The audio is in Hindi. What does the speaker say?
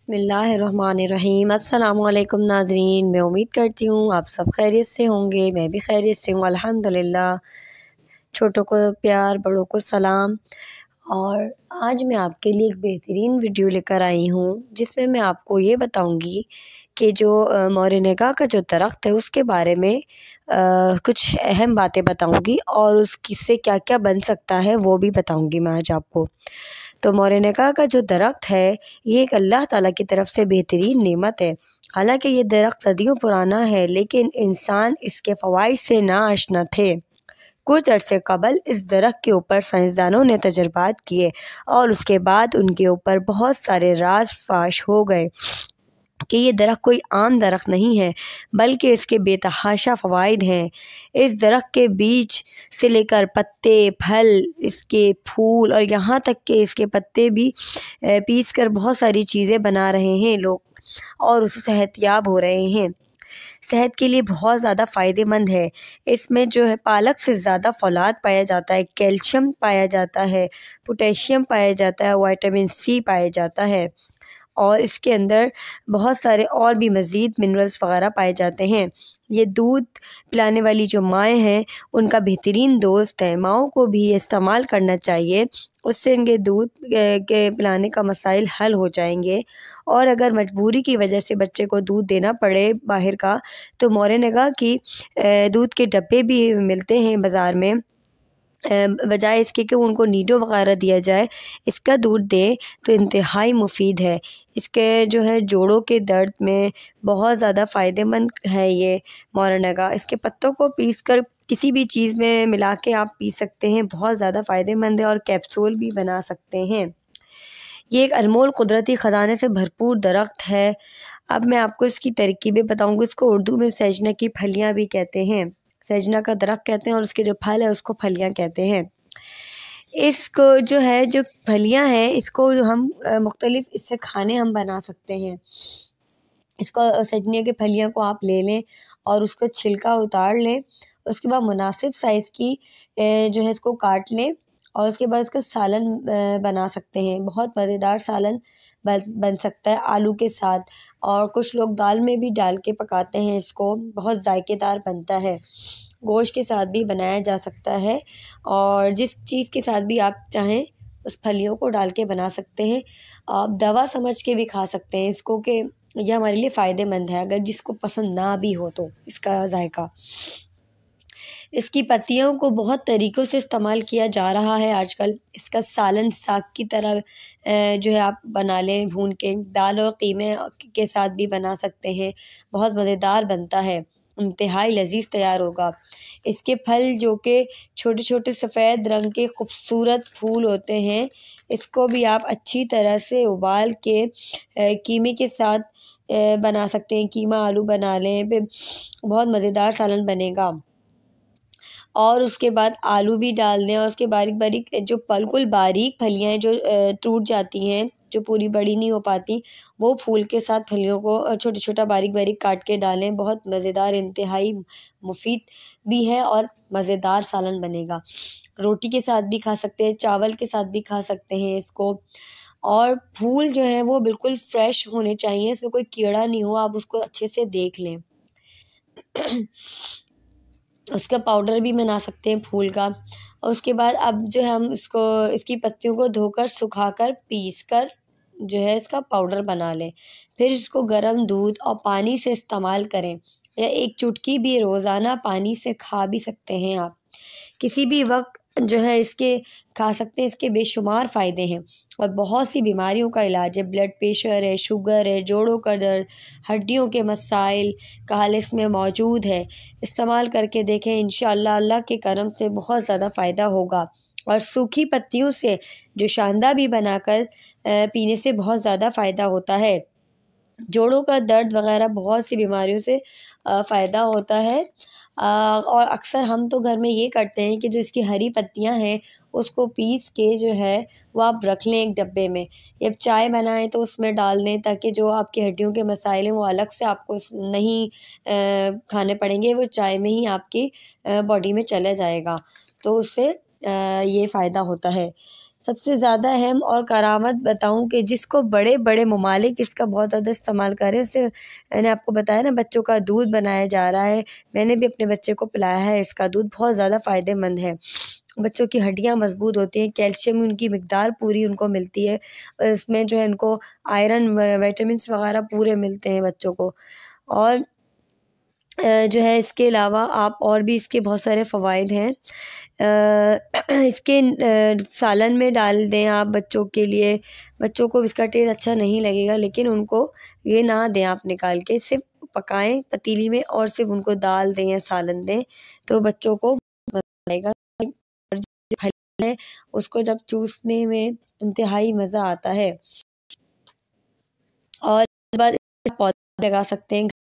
बसमीम् अल्लाम नाजरीन मैं उम्मीद करती हूँ आप सब खैरियत से होंगे मैं भी खैरियत से हूँ अल्हम्दुलिल्लाह छोटों को प्यार बड़ों को सलाम और आज मैं आपके लिए एक बेहतरीन वीडियो लेकर आई हूँ जिसमें मैं आपको ये बताऊँगी कि जो मौरनगा का जो दरख्त है उसके बारे में आ, कुछ अहम बातें बताऊंगी और उससे क्या क्या बन सकता है वो भी बताऊंगी मैं आज आपको तो मौरनगा का जो दरख्त है ये एक अल्लाह ताला की तरफ से बेहतरीन नेमत है हालांकि ये दरख्त सदियों पुराना है लेकिन इंसान इसके फ़वाद से ना आशना थे कुछ अरसे कबल इस दरख्त के ऊपर साइंसदानों ने तजर्बात किए और उसके बाद उनके ऊपर बहुत सारे राज फाश हो गए कि ये दरख्त कोई आम दरख्त नहीं है बल्कि इसके बेतहाशा फ़वाद हैं इस दरख्त के बीज से लेकर पत्ते फल इसके फूल और यहाँ तक के इसके पत्ते भी पीस कर बहुत सारी चीज़ें बना रहे हैं लोग और उसे सेहतियाब हो रहे हैं सेहत के लिए बहुत ज़्यादा फ़ायदेमंद है इसमें जो है पालक से ज़्यादा फौलाद पाया जाता है कैल्शियम पाया जाता है पोटेशियम पाया जाता है वाइटामिन सी पाया जाता है और इसके अंदर बहुत सारे और भी मज़ीद मिनरल्स वगैरह पाए जाते हैं ये दूध पिलाने वाली जो माएँ हैं उनका बेहतरीन दोस्त है माओ को भी इस्तेमाल करना चाहिए उससे इनके दूध के पिलाने का मसाइल हल हो जाएंगे और अगर मजबूरी की वजह से बच्चे को दूध देना पड़े बाहर का तो मौर्य ने कहा कि दूध के डब्बे भी मिलते हैं बाज़ार में बजाय इसके कि उनको नीडो वगैरह दिया जाए इसका दूध दें तो इंतहाई मुफीद है इसके जो है जोड़ों के दर्द में बहुत ज़्यादा फ़ायदेमंद है ये मौरनगा इसके पत्तों को पीस कर किसी भी चीज़ में मिला के आप पी सकते हैं बहुत ज़्यादा फ़ायदेमंद है और कैप्सूल भी बना सकते हैं ये एक अनमोल कुदरती ख़जाने से भरपूर दरख्त है अब मैं आपको इसकी तरकीबें बताऊँगी इसको उर्दू में सैजना की फलियाँ भी कहते हैं सजना का दरख्त कहते हैं और उसके जो फल है उसको फलियाँ कहते हैं इसको जो है जो फलियाँ हैं इसको हम मुख्तलिफ़ इससे खाने हम बना सकते हैं इसको सजने के फलियाँ को आप ले लें और उसको छिलका उतार लें उसके बाद मुनासिब साइज़ की जो है इसको काट लें और उसके बाद इसका सालन बना सकते हैं बहुत मज़ेदार सालन बन बन सकता है आलू के साथ और कुछ लोग दाल में भी डाल के पकाते हैं इसको बहुत जायकेदार बनता है गोश्त के साथ भी बनाया जा सकता है और जिस चीज़ के साथ भी आप चाहें उस फलियों को डाल के बना सकते हैं आप दवा समझ के भी खा सकते हैं इसको कि यह हमारे लिए फ़ायदेमंद है अगर जिसको पसंद ना भी हो तो इसका जायका इसकी पत्तियों को बहुत तरीक़ों से इस्तेमाल किया जा रहा है आजकल इसका सालन साग की तरह जो है आप बना लें भून के दाल और क़ीमे के साथ भी बना सकते हैं बहुत मज़ेदार बनता है इंतहाई लजीज तैयार होगा इसके फल जो कि छोटे छोटे सफ़ेद रंग के खूबसूरत फूल होते हैं इसको भी आप अच्छी तरह से उबाल के कीमे के साथ बना सकते हैं कीमा आलू बना लें बहुत मज़ेदार सालन बनेगा और उसके बाद आलू भी डाल दें और उसके बारीक बारीक जो बिल्कुल बारीक फलियाँ हैं जो टूट जाती हैं जो पूरी बड़ी नहीं हो पाती वो फूल के साथ फलियों को छोटा छोटा बारीक बारीक काट के डालें बहुत मज़ेदार इंतहाई मुफीद भी है और मज़ेदार सालन बनेगा रोटी के साथ भी खा सकते हैं चावल के साथ भी खा सकते हैं इसको और फूल जो है वो बिल्कुल फ्रेश होने चाहिए इसमें कोई कीड़ा नहीं हो आप उसको अच्छे से देख लें उसका पाउडर भी बना सकते हैं फूल का और उसके बाद अब जो है हम इसको इसकी पत्तियों को धोकर सुखाकर पीसकर जो है इसका पाउडर बना लें फिर इसको गर्म दूध और पानी से इस्तेमाल करें या एक चुटकी भी रोज़ाना पानी से खा भी सकते हैं आप किसी भी वक्त जो है इसके खा सकते हैं इसके बेशुमार फ़ायदे हैं और बहुत सी बीमारियों का इलाज है ब्लड प्रेशर है शुगर है जोड़ों का दर्द हड्डियों के मसाइल का इसमें मौजूद है इस्तेमाल करके देखें इन अल्लाह के करम से बहुत ज़्यादा फ़ायदा होगा और सूखी पत्तियों से जो शानदा भी बनाकर पीने से बहुत ज़्यादा फ़ायदा होता है जोड़ों का दर्द वगैरह बहुत सी बीमारियों से फ़ायदा होता है और अक्सर हम तो घर में ये करते हैं कि जो इसकी हरी पत्तियाँ हैं उसको पीस के जो है वो आप रख लें एक डब्बे में जब चाय बनाएं तो उसमें डाल दें ताकि जो आपकी हड्डियों के मसाइल हैं वो अलग से आपको नहीं खाने पड़ेंगे वो चाय में ही आपकी बॉडी में चला जाएगा तो उससे ये फ़ायदा होता है सबसे ज़्यादा अहम और करामत बताऊँ कि जिसको बड़े बड़े ममालिक इसका बहुत ज़्यादा इस्तेमाल कर रहे हैं मैंने आपको बताया ना बच्चों का दूध बनाया जा रहा है मैंने भी अपने बच्चे को पिलाया है इसका दूध बहुत ज़्यादा फ़ायदेमंद है बच्चों की हड्डियाँ मजबूत होती हैं कैल्शियम उनकी मकदार पूरी उनको मिलती है इसमें जो है उनको आयरन वाइटामस वगैरह पूरे मिलते हैं बच्चों को और जो है इसके अलावा आप और भी इसके बहुत सारे फ़वाद हैं इसके सालन में डाल दें आप बच्चों के लिए बच्चों को इसका टेस्ट अच्छा नहीं लगेगा लेकिन उनको ये ना दें आप निकाल के सिर्फ पकाएं पतीली में और सिर्फ उनको दाल दें या सालन दें तो बच्चों को आएगा फल है उसको जब चूसने में इंतहाई मज़ा आता है और बाद पौधा लगा सकते हैं